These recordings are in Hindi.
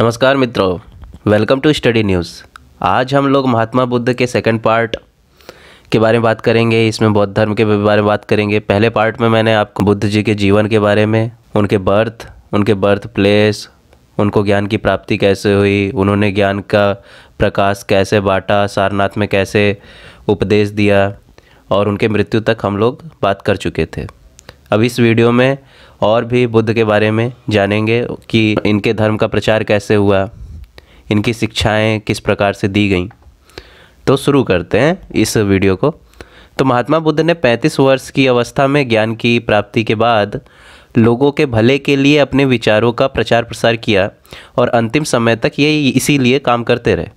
नमस्कार मित्रों वेलकम टू स्टडी न्यूज़ आज हम लोग महात्मा बुद्ध के सेकंड पार्ट के बारे में बात करेंगे इसमें बौद्ध धर्म के बारे में बात करेंगे पहले पार्ट में मैंने आपको बुद्ध जी के जीवन के बारे में उनके बर्थ उनके बर्थ प्लेस उनको ज्ञान की प्राप्ति कैसे हुई उन्होंने ज्ञान का प्रकाश कैसे बांटा सारनाथ में कैसे उपदेश दिया और उनके मृत्यु तक हम लोग बात कर चुके थे अब इस वीडियो में और भी बुद्ध के बारे में जानेंगे कि इनके धर्म का प्रचार कैसे हुआ इनकी शिक्षाएं किस प्रकार से दी गई तो शुरू करते हैं इस वीडियो को तो महात्मा बुद्ध ने 35 वर्ष की अवस्था में ज्ञान की प्राप्ति के बाद लोगों के भले के लिए अपने विचारों का प्रचार प्रसार किया और अंतिम समय तक ये इसीलिए काम करते रहे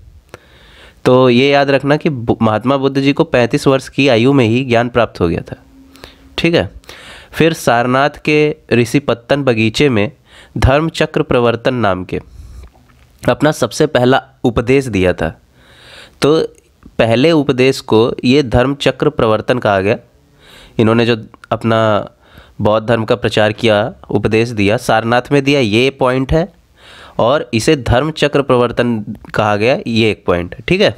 तो ये याद रखना कि महात्मा बुद्ध जी को 35 वर्ष की आयु में ही ज्ञान प्राप्त हो गया था ठीक है फिर सारनाथ के पत्तन बगीचे में धर्मचक्र प्रवर्तन नाम के अपना सबसे पहला उपदेश दिया था तो पहले उपदेश को ये धर्मचक्र प्रवर्तन कहा गया इन्होंने जो अपना बौद्ध धर्म का प्रचार किया उपदेश दिया सारनाथ में दिया ये पॉइंट है और इसे धर्म चक्र प्रवर्तन कहा गया ये एक पॉइंट ठीक है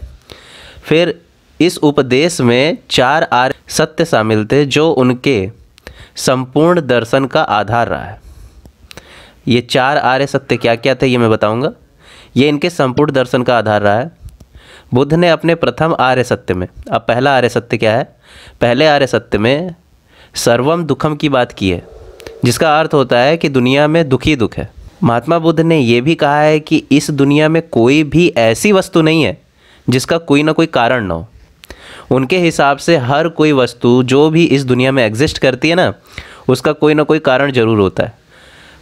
फिर इस उपदेश में चार आर्य सत्य शामिल थे जो उनके संपूर्ण दर्शन का आधार रहा है ये चार आर्य सत्य क्या क्या थे ये मैं बताऊंगा ये इनके संपूर्ण दर्शन का आधार रहा है बुद्ध ने अपने प्रथम आर्य सत्य में अब पहला आर्य सत्य क्या है पहले आर्य सत्य में सर्वम दुखम की बात की है जिसका अर्थ होता है कि दुनिया में दुखी दुख है महात्मा बुद्ध ने यह भी कहा है कि इस दुनिया में कोई भी ऐसी वस्तु नहीं है जिसका कोई ना कोई कारण ना हो उनके हिसाब से हर कोई वस्तु जो भी इस दुनिया में एग्जिस्ट करती है ना उसका कोई ना कोई कारण जरूर होता है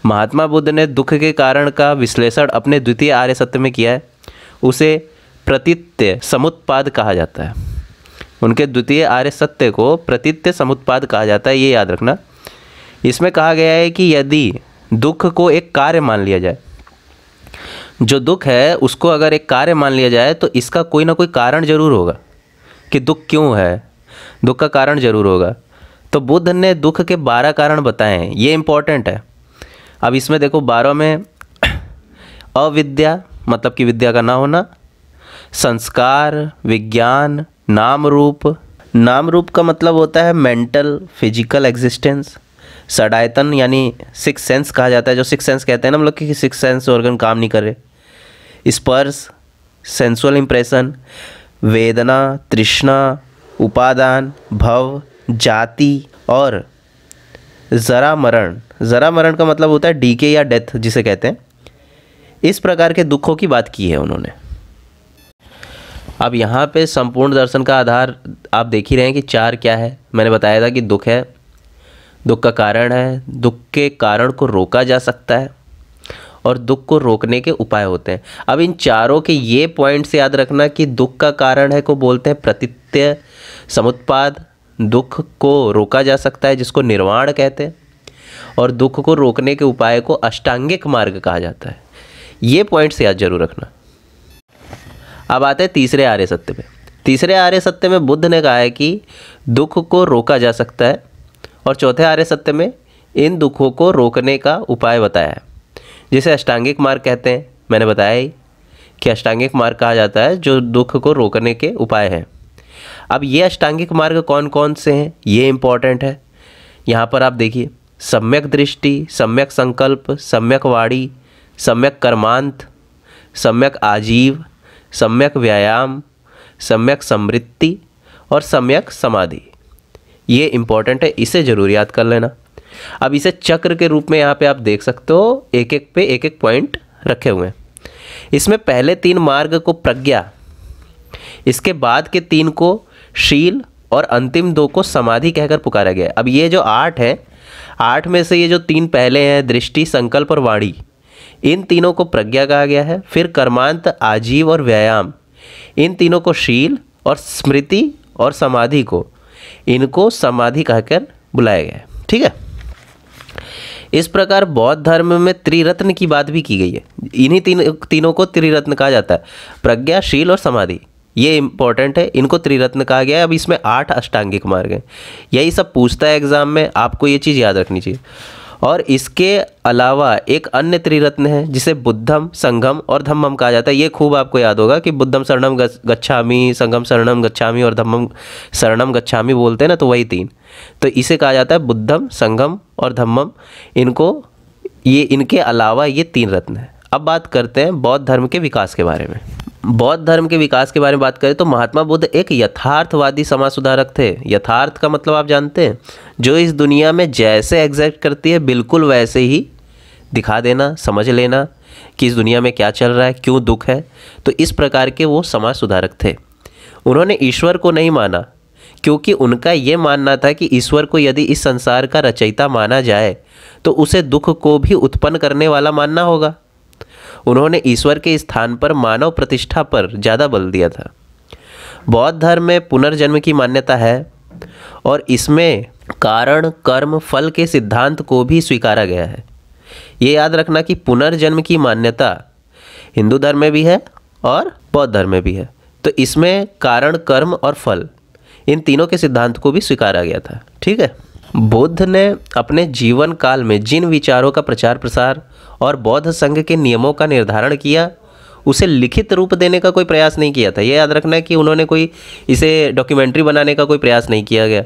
महात्मा बुद्ध ने दुख के कारण का विश्लेषण अपने द्वितीय आर्य सत्य में किया है उसे प्रतित्य समुत्पाद कहा जाता है उनके द्वितीय आर्य सत्य को प्रतित्य समुत्पाद कहा जाता है ये याद रखना इसमें कहा गया है कि यदि दुख को एक कार्य मान लिया जाए जो दुख है उसको अगर एक कार्य मान लिया जाए तो इसका कोई ना कोई कारण जरूर होगा कि दुख क्यों है दुख का कारण जरूर होगा तो बुद्ध ने दुख के बारह कारण बताए हैं ये इम्पॉर्टेंट है अब इसमें देखो बारह में अविद्या मतलब कि विद्या का ना होना संस्कार विज्ञान नाम रूप नाम रूप का मतलब होता है मेंटल फिजिकल एग्जिस्टेंस सडायतन यानी सिक्स सेंस कहा जाता है जो सिक्स सेंस कहते हैं ना हम लोग कि सिक्स सेंस ऑर्गन काम नहीं करे स्पर्श सेंसुअल इंप्रेशन वेदना तृष्णा उपादान भव जाति और ज़रा मरण ज़रा मरण का मतलब होता है डीके या डेथ जिसे कहते हैं इस प्रकार के दुखों की बात की है उन्होंने अब यहाँ पे संपूर्ण दर्शन का आधार आप देख ही रहे हैं कि चार क्या है मैंने बताया था कि दुख है दुख का कारण है दुख के कारण को रोका जा सकता है और दुख को रोकने के उपाय होते हैं अब इन चारों के ये पॉइंट्स याद रखना कि दुख का कारण है को बोलते हैं प्रतित्य समुत्पाद दुख को रोका जा सकता है जिसको निर्वाण कहते हैं और दुख को रोकने के उपाय को अष्टांगिक मार्ग कहा जाता है ये पॉइंट्स याद जरूर रखना अब आते हैं तीसरे आर्य सत्य में तीसरे आर्य सत्य में बुद्ध ने कहा है कि दुख को रोका जा सकता है और चौथे आर्य सत्य में इन दुखों को रोकने का उपाय बताया है जिसे अष्टांगिक मार्ग कहते हैं मैंने बताया ही कि अष्टांगिक मार्ग कहा जाता है जो दुख को रोकने के उपाय हैं अब ये अष्टांगिक मार्ग कौन कौन से हैं ये इम्पॉर्टेंट है यहाँ पर आप देखिए सम्यक दृष्टि सम्यक संकल्प सम्यक वाणी सम्यक कर्मांत सम्यक आजीव सम्यक व्यायाम सम्यक समृद्धि और सम्यक समाधि ये इम्पॉर्टेंट है इसे ज़रूर याद कर लेना अब इसे चक्र के रूप में यहाँ पे आप देख सकते हो एक एक पे एक एक पॉइंट रखे हुए हैं इसमें पहले तीन मार्ग को प्रज्ञा इसके बाद के तीन को शील और अंतिम दो को समाधि कहकर पुकारा गया अब ये जो आठ है आठ में से ये जो तीन पहले हैं दृष्टि संकल्प और वाणी इन तीनों को प्रज्ञा कहा गया है फिर कर्मांत आजीव और व्यायाम इन तीनों को शील और स्मृति और समाधि को इनको समाधि कहकर बुलाया गया है ठीक है इस प्रकार बौद्ध धर्म में त्रिरत्न की बात भी की गई है इन्हीं तीन तीनों को त्रिरत्न कहा जाता है प्रज्ञा शील और समाधि ये इंपॉर्टेंट है इनको त्रिरत्न कहा गया है अब इसमें आठ अष्टांगिक मार्ग हैं यही सब पूछता है एग्ज़ाम में आपको ये चीज़ याद रखनी चाहिए और इसके अलावा एक अन्य त्रिरत्न है जिसे बुद्धम संगम और धम्मम कहा जाता है ये खूब आपको याद होगा कि बुद्धम शरणम गच्छामी संगम शरणम गच्छामी और धम्मम शरणम गच्छामी बोलते हैं ना तो वही तीन तो इसे कहा जाता है बुद्धम संगम और धम्मम इनको ये इनके अलावा ये तीन रत्न है अब बात करते हैं बौद्ध धर्म के विकास के बारे में बौद्ध धर्म के विकास के बारे में बात करें तो महात्मा बुद्ध एक यथार्थवादी समाज सुधारक थे यथार्थ का मतलब आप जानते हैं जो इस दुनिया में जैसे एग्जैक्ट करती है बिल्कुल वैसे ही दिखा देना समझ लेना कि इस दुनिया में क्या चल रहा है क्यों दुख है तो इस प्रकार के वो समाज सुधारक थे उन्होंने ईश्वर को नहीं माना क्योंकि उनका ये मानना था कि ईश्वर को यदि इस संसार का रचयिता माना जाए तो उसे दुख को भी उत्पन्न करने वाला मानना होगा उन्होंने ईश्वर के स्थान पर मानव प्रतिष्ठा पर ज़्यादा बल दिया था बौद्ध धर्म में पुनर्जन्म की मान्यता है और इसमें कारण कर्म फल के सिद्धांत को भी स्वीकारा गया है ये याद रखना कि पुनर्जन्म की मान्यता हिंदू धर्म में भी है और बौद्ध धर्म में भी है तो इसमें कारण कर्म और फल इन तीनों के सिद्धांत को भी स्वीकारा गया था ठीक है बुद्ध ने अपने जीवन काल में जिन विचारों का प्रचार प्रसार और बौद्ध संघ के नियमों का निर्धारण किया उसे लिखित रूप देने का कोई प्रयास नहीं किया था यह याद रखना है कि उन्होंने कोई इसे डॉक्यूमेंट्री बनाने का कोई प्रयास नहीं किया गया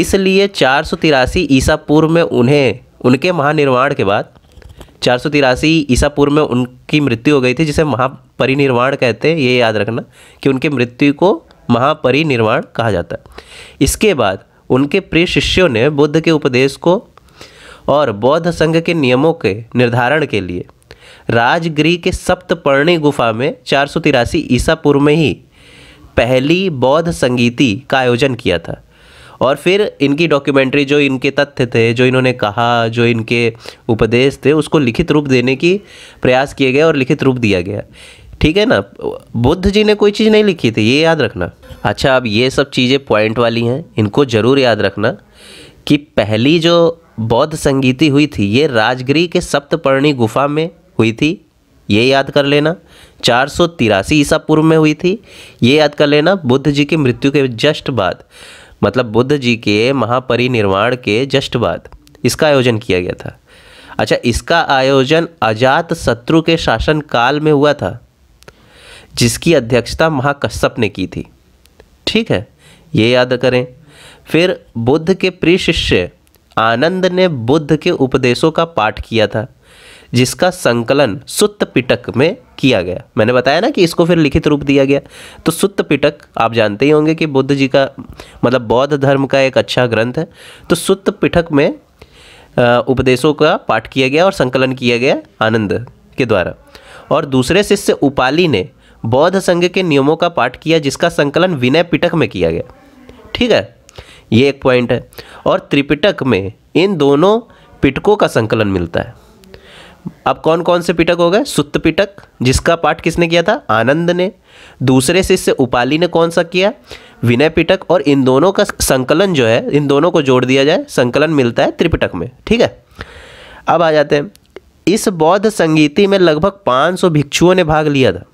इसलिए चार सौ तिरासी ईसा पूर्व में उन्हें उनके महानिर्वाण के बाद चार सौ तिरासी ईसा पूर्व में उनकी मृत्यु हो गई थी जिसे महापरिनिर्वाण कहते हैं ये याद रखना कि उनके मृत्यु को महापरिनिर्वाण कहा जाता है इसके बाद उनके प्रिय शिष्यों ने बुद्ध के उपदेश को और बौद्ध संघ के नियमों के निर्धारण के लिए राजगृह के सप्तपर्णी गुफा में चार सौ तिरासी ईसा पूर्व में ही पहली बौद्ध संगीति का आयोजन किया था और फिर इनकी डॉक्यूमेंट्री जो इनके तथ्य थे जो इन्होंने कहा जो इनके उपदेश थे उसको लिखित रूप देने की प्रयास किए गए और लिखित रूप दिया गया ठीक है ना बुद्ध जी ने कोई चीज़ नहीं लिखी थी ये याद रखना अच्छा अब ये सब चीज़ें पॉइंट वाली हैं इनको ज़रूर याद रखना कि पहली जो बौद्ध संगीति हुई थी ये राजगिरी के सप्तपर्णी गुफा में हुई थी ये याद कर लेना चार सौ तिरासी ईसा पूर्व में हुई थी ये याद कर लेना बुद्ध जी की मृत्यु के जस्ट बाद मतलब बुद्ध जी के महापरिनिर्वाण के जस्ट बाद इसका आयोजन किया गया था अच्छा इसका आयोजन अजात शत्रु के शासनकाल में हुआ था जिसकी अध्यक्षता महाकश्यप ने की थी ठीक है ये याद करें फिर बुद्ध के प्रिय शिष्य आनंद ने बुद्ध के उपदेशों का पाठ किया था जिसका संकलन सुत्त पिटक में किया गया मैंने बताया ना कि इसको फिर लिखित रूप दिया गया तो सुत्त पिटक आप जानते ही होंगे कि बुद्ध जी का मतलब बौद्ध धर्म का एक अच्छा ग्रंथ है तो सुत्त पिटक में उपदेशों का पाठ किया गया और संकलन किया गया आनंद के द्वारा और दूसरे शिष्य उपाली ने बौद्ध संघ के नियमों का पाठ किया जिसका संकलन विनय पिटक में किया गया ठीक है ये एक पॉइंट है और त्रिपिटक में इन दोनों पिटकों का संकलन मिलता है अब कौन कौन से पिटक हो गए सुत्त पिटक जिसका पाठ किसने किया था आनंद ने दूसरे शिष्य उपाली ने कौन सा किया विनय पिटक और इन दोनों का संकलन जो है इन दोनों को जोड़ दिया जाए संकलन मिलता है त्रिपिटक में ठीक है अब आ जाते हैं इस बौद्ध संगीति में लगभग 500 भिक्षुओं ने भाग लिया था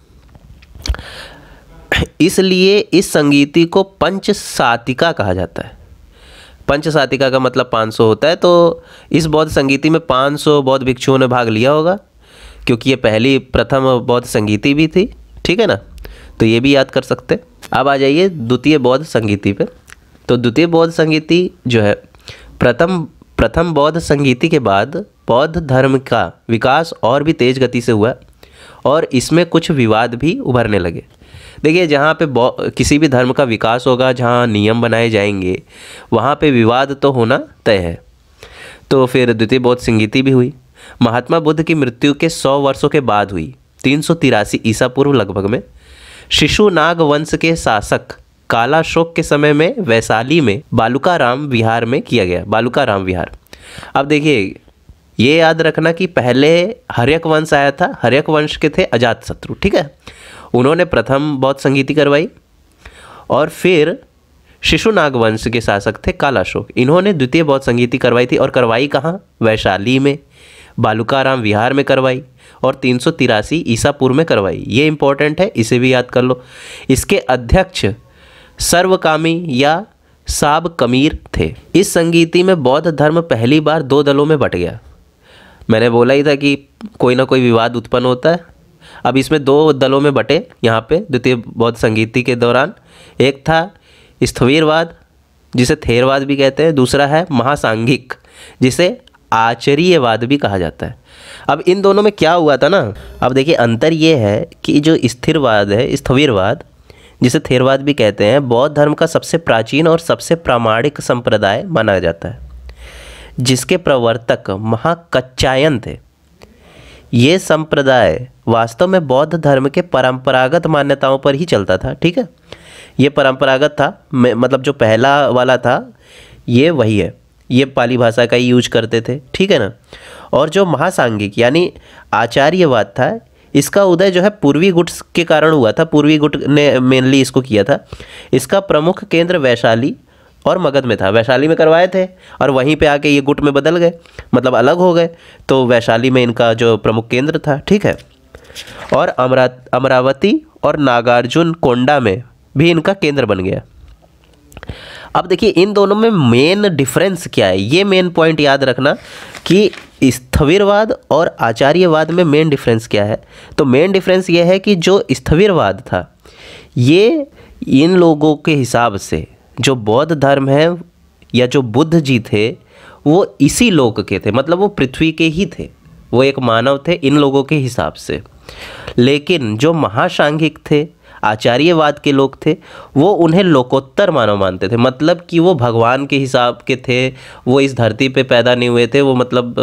इसलिए इस संगीति को पंच सातिका कहा जाता है पंच सातिका का मतलब 500 होता है तो इस बौद्ध संगीति में 500 बौद्ध भिक्षुओं ने भाग लिया होगा क्योंकि ये पहली प्रथम बौद्ध संगीति भी थी ठीक है ना तो ये भी याद कर सकते अब आ जाइए द्वितीय बौद्ध संगीति पे तो द्वितीय बौद्ध संगीति जो है प्रथम प्रथम बौद्ध संगीति के बाद बौद्ध धर्म का विकास और भी तेज़ गति से हुआ और इसमें कुछ विवाद भी उभरने लगे देखिए जहाँ पे किसी भी धर्म का विकास होगा जहाँ नियम बनाए जाएंगे वहाँ पे विवाद तो होना तय है तो फिर द्वितीय बौद्ध संगीति भी हुई महात्मा बुद्ध की मृत्यु के सौ वर्षों के बाद हुई तीन सौ तिरासी ईसा पूर्व लगभग में शिशु नाग वंश के शासक काला शोक के समय में वैशाली में बालुका राम विहार में किया गया बालुका राम विहार अब देखिए ये याद रखना कि पहले हरियक वंश आया था हरियक वंश के थे अजात शत्रु ठीक है उन्होंने प्रथम बौद्ध संगीति करवाई और फिर शिशुनाग वंश के शासक थे कालाशोक इन्होंने द्वितीय बौद्ध संगीति करवाई थी और करवाई कहाँ वैशाली में बालुकाराम विहार में करवाई और तीन सौ तिरासी ईसापुर में करवाई ये इंपॉर्टेंट है इसे भी याद कर लो इसके अध्यक्ष सर्वकामी या साब कमीर थे इस संगीति में बौद्ध धर्म पहली बार दो दलों में बट गया मैंने बोला ही था कि कोई ना कोई विवाद उत्पन्न होता है अब इसमें दो दलों में बटे यहाँ पे द्वितीय बौद्ध संगीति के दौरान एक था स्थवीरवाद जिसे थेरवाद भी कहते हैं दूसरा है महासांघिक जिसे आचरीयवाद भी कहा जाता है अब इन दोनों में क्या हुआ था ना अब देखिए अंतर ये है कि जो स्थिरवाद है स्थवीरवाद जिसे थेरवाद भी कहते हैं बौद्ध धर्म का सबसे प्राचीन और सबसे प्रामाणिक संप्रदाय माना जाता है जिसके प्रवर्तक महाकच्चायन थे ये संप्रदाय वास्तव में बौद्ध धर्म के परंपरागत मान्यताओं पर ही चलता था ठीक है ये परंपरागत था मतलब जो पहला वाला था ये वही है ये पाली भाषा का ही यूज करते थे ठीक है ना और जो महासांगिक यानी आचार्यवाद था इसका उदय जो है पूर्वी गुट के कारण हुआ था पूर्वी गुट ने मेनली इसको किया था इसका प्रमुख केंद्र वैशाली और मगध में था वैशाली में करवाए थे और वहीं पे आके ये गुट में बदल गए मतलब अलग हो गए तो वैशाली में इनका जो प्रमुख केंद्र था ठीक है और अमरा अमरावती और नागार्जुन कोंडा में भी इनका केंद्र बन गया अब देखिए इन दोनों में मेन डिफरेंस क्या है ये मेन पॉइंट याद रखना कि स्थविरवाद और आचार्यवाद में मेन डिफरेंस क्या है तो मेन डिफरेंस ये है कि जो स्थविरवाद था ये इन लोगों के हिसाब से जो बौद्ध धर्म है या जो बुद्ध जी थे वो इसी लोक के थे मतलब वो पृथ्वी के ही थे वो एक मानव थे इन लोगों के हिसाब से लेकिन जो महासांघिक थे आचार्यवाद के लोग थे वो उन्हें लोकोत्तर मानव मानते थे मतलब कि वो भगवान के हिसाब के थे वो इस धरती पे पैदा नहीं हुए थे वो मतलब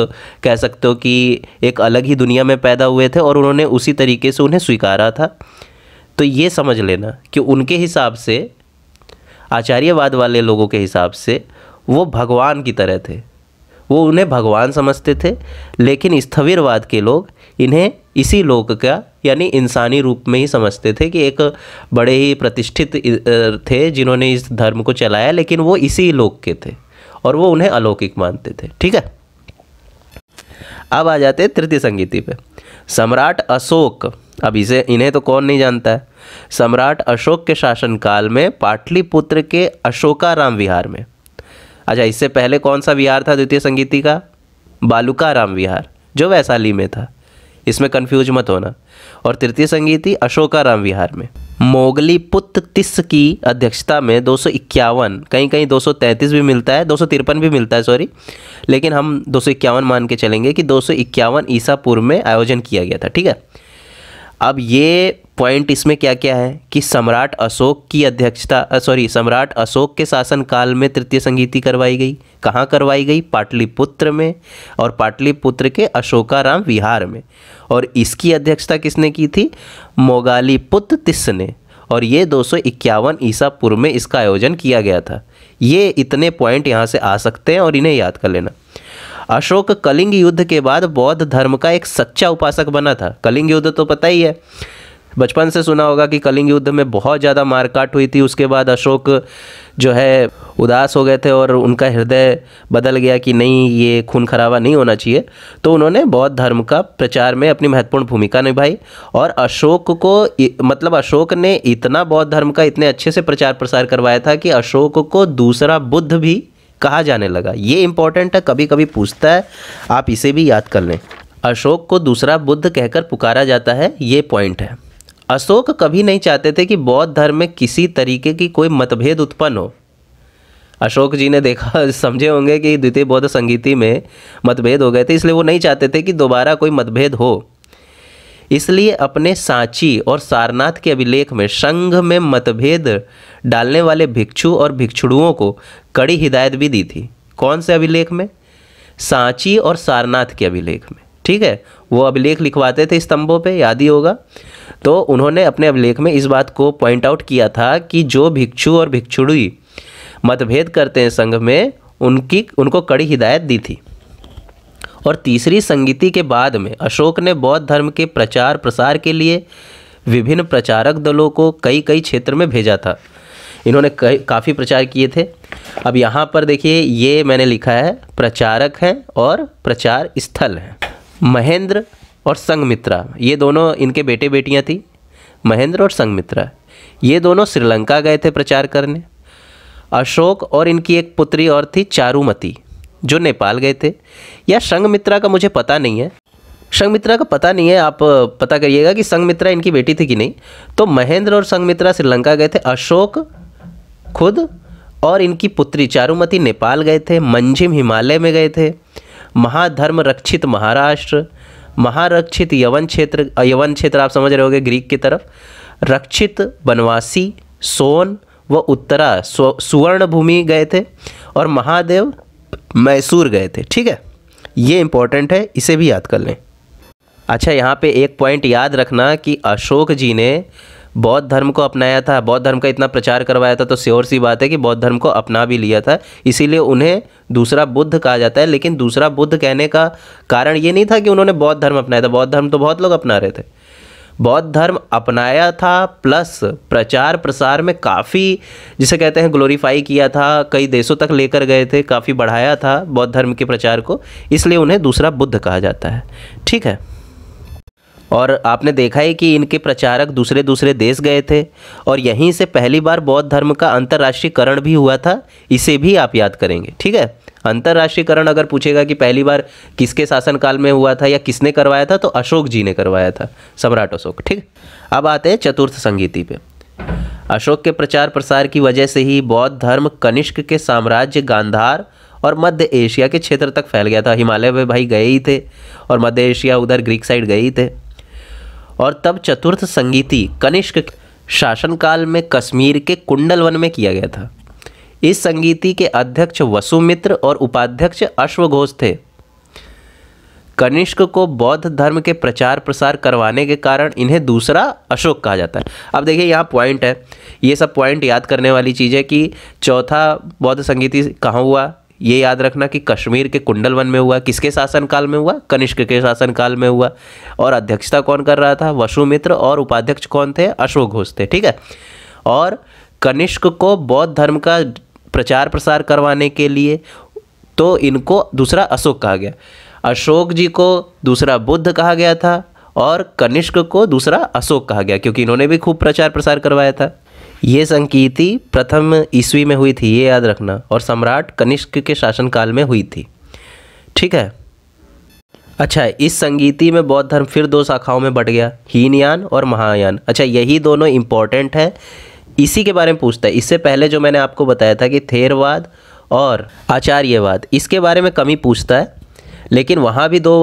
कह सकते हो कि एक अलग ही दुनिया में पैदा हुए थे और उन्होंने उसी तरीके से उन्हें स्वीकारा था तो ये समझ लेना कि उनके हिसाब से आचार्यवाद वाले लोगों के हिसाब से वो भगवान की तरह थे वो उन्हें भगवान समझते थे लेकिन स्थविरवाद के लोग इन्हें इसी लोक का यानी इंसानी रूप में ही समझते थे कि एक बड़े ही प्रतिष्ठित थे जिन्होंने इस धर्म को चलाया लेकिन वो इसी लोक के थे और वो उन्हें अलौकिक मानते थे ठीक है अब आ जाते हैं तृतीय संगीति पे सम्राट अशोक अब इसे इन्हें तो कौन नहीं जानता है सम्राट अशोक के शासनकाल में पाटलिपुत्र के अशोकाराम विहार में अच्छा इससे पहले कौन सा विहार था द्वितीय संगीति का बालुकाराम विहार जो वैशाली में था इसमें कन्फ्यूज मत होना और तृतीय संगीति अशोकाराम विहार में मोगली पुत्र तिस की अध्यक्षता में दो कहीं कहीं 233 भी मिलता है दो भी मिलता है सॉरी लेकिन हम दो मान के चलेंगे कि दो ईसा पूर्व में आयोजन किया गया था ठीक है अब ये पॉइंट इसमें क्या क्या है कि सम्राट अशोक की अध्यक्षता सॉरी सम्राट अशोक के शासनकाल में तृतीय संगीति करवाई गई कहाँ करवाई गई पाटलिपुत्र में और पाटलिपुत्र के अशोकाराम विहार में और इसकी अध्यक्षता किसने की थी मोगालीपुत्र तिस ने और ये दो ईसा पूर्व में इसका आयोजन किया गया था ये इतने पॉइंट यहाँ से आ सकते हैं और इन्हें याद कर लेना अशोक कलिंग युद्ध के बाद बौद्ध धर्म का एक सच्चा उपासक बना था कलिंग युद्ध तो पता ही है बचपन से सुना होगा कि कलिंग युद्ध में बहुत ज़्यादा मारकाट हुई थी उसके बाद अशोक जो है उदास हो गए थे और उनका हृदय बदल गया कि नहीं ये खून खराबा नहीं होना चाहिए तो उन्होंने बौद्ध धर्म का प्रचार में अपनी महत्वपूर्ण भूमिका निभाई और अशोक को मतलब अशोक ने इतना बौद्ध धर्म का इतने अच्छे से प्रचार प्रसार करवाया था कि अशोक को दूसरा बुद्ध भी कहा जाने लगा ये इंपॉर्टेंट है कभी कभी पूछता है आप इसे भी याद कर लें अशोक को दूसरा बुद्ध कहकर पुकारा जाता है ये पॉइंट है अशोक कभी नहीं चाहते थे कि बौद्ध धर्म में किसी तरीके की कोई मतभेद उत्पन्न हो अशोक जी ने देखा समझे होंगे कि द्वितीय बौद्ध संगीति में मतभेद हो गए थे इसलिए वो नहीं चाहते थे कि दोबारा कोई मतभेद हो इसलिए अपने सांची और सारनाथ के अभिलेख में संघ में मतभेद डालने वाले भिक्षु और भिक्षुड़ुओं को कड़ी हिदायत भी दी थी कौन से अभिलेख में सांची और सारनाथ के अभिलेख में ठीक है वो अभिलेख लिखवाते थे स्तंभों पे याद ही होगा तो उन्होंने अपने अभिलेख में इस बात को पॉइंट आउट किया था कि जो भिक्षु और भिक्षुड़ी मतभेद करते हैं संघ में उनकी उनको कड़ी हिदायत दी थी और तीसरी संगीति के बाद में अशोक ने बौद्ध धर्म के प्रचार प्रसार के लिए विभिन्न प्रचारक दलों को कई कई क्षेत्र में भेजा था इन्होंने काफ़ी प्रचार किए थे अब यहाँ पर देखिए ये मैंने लिखा है प्रचारक हैं और प्रचार स्थल हैं महेंद्र और संगमित्रा ये दोनों इनके बेटे बेटियाँ थी महेंद्र और संगमित्रा ये दोनों श्रीलंका गए थे प्रचार करने अशोक और इनकी एक पुत्री और थी चारुमती जो नेपाल गए थे या संगमित्रा का मुझे पता नहीं है संगमित्रा का पता नहीं है आप पता करिएगा कि संगमित्रा इनकी बेटी थी कि नहीं तो महेंद्र और संगमित्रा श्रीलंका गए थे अशोक खुद और इनकी पुत्री चारुमती नेपाल गए थे मंझिम हिमालय में गए थे महाधर्म रक्षित महाराष्ट्र महारक्षित यवन क्षेत्र यवन क्षेत्र आप समझ रहे होगे ग्रीक की तरफ रक्षित बनवासी सोन व उत्तरा सुवर्ण भूमि गए थे और महादेव मैसूर गए थे ठीक है ये इम्पॉर्टेंट है इसे भी याद कर लें अच्छा यहाँ पे एक पॉइंट याद रखना कि अशोक जी ने बौद्ध धर्म को अपनाया था बौद्ध धर्म का इतना प्रचार करवाया था तो श्योर सी बात है कि बौद्ध धर्म को अपना भी लिया था इसीलिए उन्हें दूसरा बुद्ध कहा जाता है लेकिन दूसरा बुद्ध कहने का कारण ये नहीं था कि उन्होंने बौद्ध धर्म अपनाया था बौद्ध धर्म तो बहुत लोग अपना रहे थे बौद्ध धर्म अपनाया था प्लस प्रचार प्रसार में काफ़ी जिसे कहते हैं ग्लोरीफाई किया था कई देशों तक लेकर गए थे काफ़ी बढ़ाया था बौद्ध धर्म के प्रचार को इसलिए उन्हें दूसरा बुद्ध कहा जाता है ठीक है और आपने देखा है कि इनके प्रचारक दूसरे दूसरे देश गए थे और यहीं से पहली बार बौद्ध धर्म का अंतर्राष्ट्रीयकरण भी हुआ था इसे भी आप याद करेंगे ठीक है अंतर्राष्ट्रीयकरण अगर पूछेगा कि पहली बार किसके शासनकाल में हुआ था या किसने करवाया था तो अशोक जी ने करवाया था सम्राट अशोक ठीक अब आते हैं चतुर्थ संगीति पे अशोक के प्रचार प्रसार की वजह से ही बौद्ध धर्म कनिष्क के साम्राज्य गांधार और मध्य एशिया के क्षेत्र तक फैल गया था हिमालय में भाई गए ही थे और मध्य एशिया उधर ग्रीक साइड गए ही थे और तब चतुर्थ संगीति कनिष्क शासनकाल में कश्मीर के कुंडल वन में किया गया था इस संगीति के अध्यक्ष वसुमित्र और उपाध्यक्ष अश्वघोष थे कनिष्क को बौद्ध धर्म के प्रचार प्रसार करवाने के कारण इन्हें दूसरा अशोक कहा जाता है अब देखिए यहाँ पॉइंट है ये सब पॉइंट याद करने वाली चीज़ है कि चौथा बौद्ध संगीति कहाँ हुआ ये याद रखना कि कश्मीर के कुंडल वन में हुआ किसके शासनकाल में हुआ कनिष्क के शासनकाल में हुआ और अध्यक्षता कौन कर रहा था वसुमित्र और उपाध्यक्ष कौन थे अशोक घोष थे ठीक है और कनिष्क को बौद्ध धर्म का प्रचार प्रसार करवाने के लिए तो इनको दूसरा अशोक कहा गया अशोक जी को दूसरा बुद्ध कहा गया था और कनिष्क को दूसरा अशोक कहा गया क्योंकि इन्होंने भी खूब प्रचार प्रसार करवाया था ये संकीर्ति प्रथम ईस्वी में हुई थी ये याद रखना और सम्राट कनिष्क के शासनकाल में हुई थी ठीक है अच्छा इस संगीति में बौद्ध धर्म फिर दो शाखाओं में बढ़ गया हीनयान और महायान अच्छा यही दोनों इम्पॉर्टेंट है इसी के बारे में पूछता है इससे पहले जो मैंने आपको बताया था कि थेरवाद और आचार्यवाद इसके बारे में कमी पूछता है लेकिन वहाँ भी दो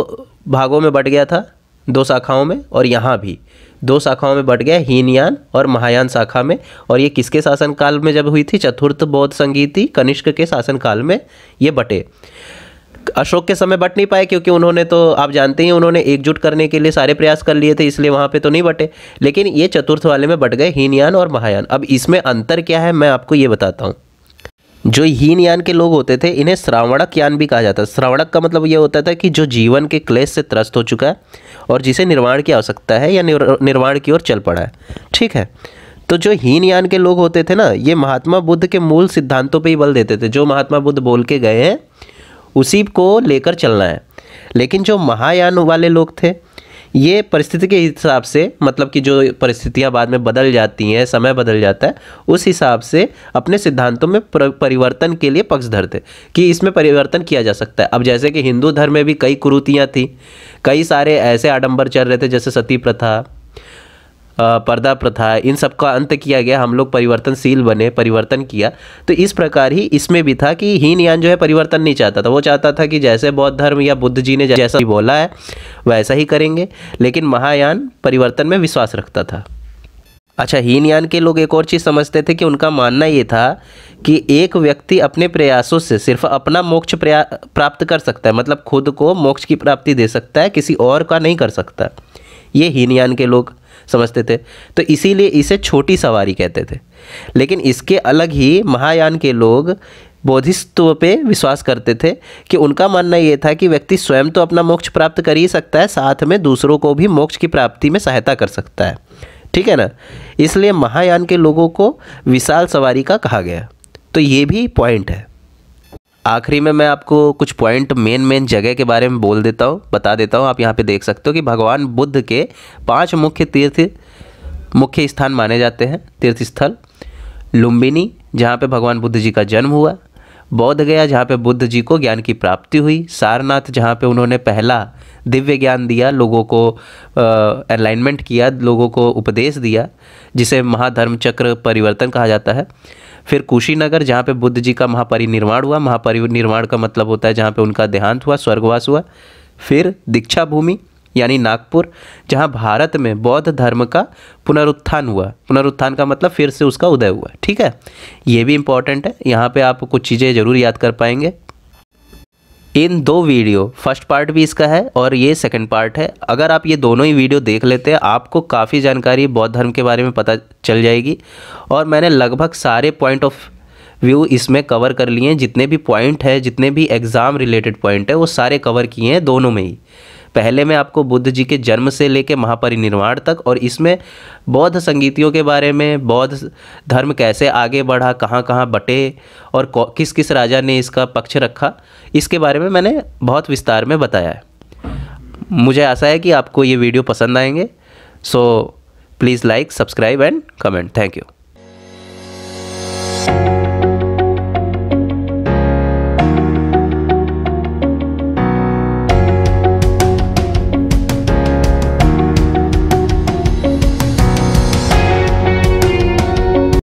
भागों में बढ़ गया था दो शाखाओं में और यहाँ भी दो शाखाओं में बट गया हीनयान और महायान शाखा में और ये किसके शासनकाल में जब हुई थी चतुर्थ बौद्ध संगीति कनिष्क के शासनकाल में ये बटे अशोक के समय बट नहीं पाए क्योंकि उन्होंने तो आप जानते ही उन्होंने एकजुट करने के लिए सारे प्रयास कर लिए थे इसलिए वहाँ पे तो नहीं बटे लेकिन ये चतुर्थ वाले में बट गए हीनयान और महायान अब इसमें अंतर क्या है मैं आपको ये बताता हूँ जो हीन यान के लोग होते थे इन्हें श्रावणक यान भी कहा जाता है श्रावणक का मतलब यह होता था कि जो जीवन के क्लेश से त्रस्त हो चुका है और जिसे निर्वाण की आवश्यकता है या निर्वाण की ओर चल पड़ा है ठीक है तो जो हीन यान के लोग होते थे ना ये महात्मा बुद्ध के मूल सिद्धांतों पर ही बल देते थे जो महात्मा बुद्ध बोल के गए हैं उसी को लेकर चलना है लेकिन जो महायान वाले लोग थे ये परिस्थिति के हिसाब से मतलब कि जो परिस्थितियाँ बाद में बदल जाती हैं समय बदल जाता है उस हिसाब से अपने सिद्धांतों में परिवर्तन के लिए पक्ष धरते कि इसमें परिवर्तन किया जा सकता है अब जैसे कि हिंदू धर्म में भी कई कुरूतियाँ थी कई सारे ऐसे आडम्बर चल रहे थे जैसे सती प्रथा पर्दा प्रथा इन सब का अंत किया गया हम लोग परिवर्तनशील बने परिवर्तन किया तो इस प्रकार ही इसमें भी था कि हीन यान जो है परिवर्तन नहीं चाहता था वो चाहता था कि जैसे बौद्ध धर्म या बुद्ध जी ने जैसा बोला है वैसा ही करेंगे लेकिन महायान परिवर्तन में विश्वास रखता था अच्छा हीन यान के लोग एक और चीज़ समझते थे कि उनका मानना ये था कि एक व्यक्ति अपने प्रयासों से सिर्फ अपना मोक्ष प्राप्त कर सकता है मतलब खुद को मोक्ष की प्राप्ति दे सकता है किसी और का नहीं कर सकता ये हीन यान के लोग समझते थे तो इसीलिए इसे छोटी सवारी कहते थे लेकिन इसके अलग ही महायान के लोग बोधिसत्व पे विश्वास करते थे कि उनका मानना ये था कि व्यक्ति स्वयं तो अपना मोक्ष प्राप्त कर ही सकता है साथ में दूसरों को भी मोक्ष की प्राप्ति में सहायता कर सकता है ठीक है ना इसलिए महायान के लोगों को विशाल सवारी का कहा गया तो ये भी पॉइंट है आखिरी में मैं आपको कुछ पॉइंट मेन मेन जगह के बारे में बोल देता हूँ बता देता हूँ आप यहाँ पे देख सकते हो कि भगवान बुद्ध के पांच मुख्य तीर्थ मुख्य स्थान माने जाते हैं तीर्थ स्थल लुम्बिनी जहाँ पे भगवान बुद्ध जी का जन्म हुआ बौद्ध गया जहाँ पे बुद्ध जी को ज्ञान की प्राप्ति हुई सारनाथ जहाँ पे उन्होंने पहला दिव्य ज्ञान दिया लोगों को अलाइनमेंट किया लोगों को उपदेश दिया जिसे महाधर्म चक्र परिवर्तन कहा जाता है फिर कुशीनगर जहाँ पे बुद्ध जी का महापरिनिर्वाण हुआ महापरिनिर्वाण का मतलब होता है जहाँ पे उनका देहांत हुआ स्वर्गवास हुआ फिर दीक्षा भूमि यानी नागपुर जहाँ भारत में बौद्ध धर्म का पुनरुत्थान हुआ पुनरुत्थान का मतलब फिर से उसका उदय हुआ ठीक है ये भी इम्पॉर्टेंट है यहाँ पे आप कुछ चीज़ें ज़रूर याद कर पाएंगे इन दो वीडियो फर्स्ट पार्ट भी इसका है और ये सेकंड पार्ट है अगर आप ये दोनों ही वीडियो देख लेते हैं आपको काफ़ी जानकारी बौद्ध धर्म के बारे में पता चल जाएगी और मैंने लगभग सारे पॉइंट ऑफ व्यू इसमें कवर कर लिए हैं जितने भी पॉइंट है जितने भी एग्ज़ाम रिलेटेड पॉइंट है वो सारे कवर किए हैं दोनों में ही पहले में आपको बुद्ध जी के जन्म से लेकर महापरिनिर्वाण तक और इसमें बौद्ध संगीतियों के बारे में बौद्ध धर्म कैसे आगे बढ़ा कहाँ कहाँ बटे और किस किस राजा ने इसका पक्ष रखा इसके बारे में मैंने बहुत विस्तार में बताया है मुझे आशा है कि आपको ये वीडियो पसंद आएंगे so please like subscribe and comment thank you